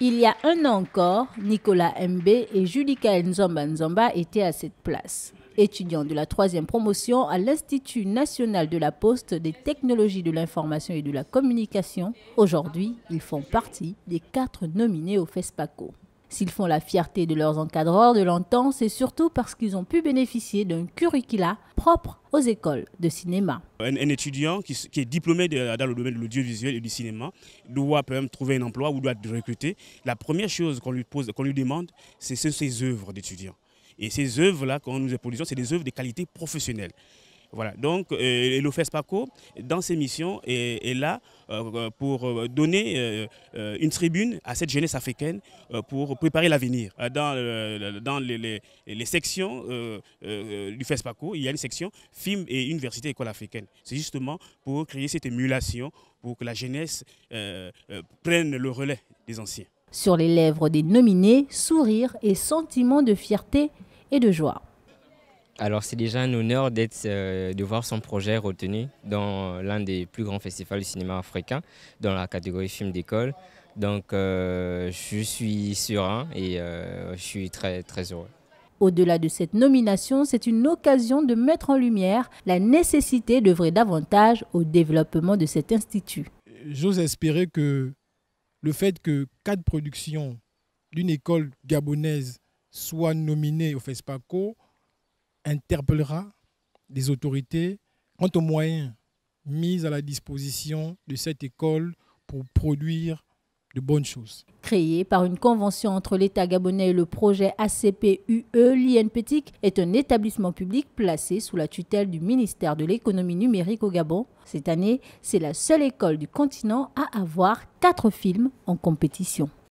Il y a un an encore, Nicolas Mbé et Julika Nzomba Nzomba étaient à cette place. Étudiants de la troisième promotion à l'Institut national de la Poste des technologies de l'information et de la communication, aujourd'hui, ils font partie des quatre nominés au FESPACO. S'ils font la fierté de leurs encadreurs de longtemps, c'est surtout parce qu'ils ont pu bénéficier d'un curricula propre aux écoles de cinéma. Un, étudiant qui, est diplômé dans le domaine de l'audiovisuel et du cinéma doit quand même trouver un emploi ou doit être recruté. La première chose qu'on lui, pose, qu'on lui demande, c'est ses œuvres d'étudiant. Et ces œuvres-là, quand nous les produisons, c'est des œuvres de qualité professionnelle. Voilà, donc euh, le FESPACO, dans ses missions, est, là euh, pour euh, donner une tribune à cette jeunesse africaine pour préparer l'avenir. Dans, les, sections du FESPACO, il y a une section film et université école africaine. C'est justement pour créer cette émulation, pour que la jeunesse prenne le relais des anciens. Sur les lèvres des nominés, sourire et sentiment de fierté et de joie. Alors c'est déjà un honneur euh, de voir son projet retenu dans l'un des plus grands festivals du cinéma africain, dans la catégorie film d'école. Donc euh, je suis serein et euh, je suis très très heureux. Au-delà de cette nomination, c'est une occasion de mettre en lumière la nécessité d'œuvrer davantage au développement de cet institut. J'ose espérer que le fait que quatre productions d'une école gabonaise soient nominées au FESPACO, interpellera les autorités quant aux moyens mis à la disposition de cette école pour produire de bonnes choses. Créée par une convention entre l'État gabonais et le projet ACP-UE, l'INPETIC est un établissement public placé sous la tutelle du ministère de l'économie numérique au Gabon. Cette année, c'est la seule école du continent à avoir quatre films en compétition.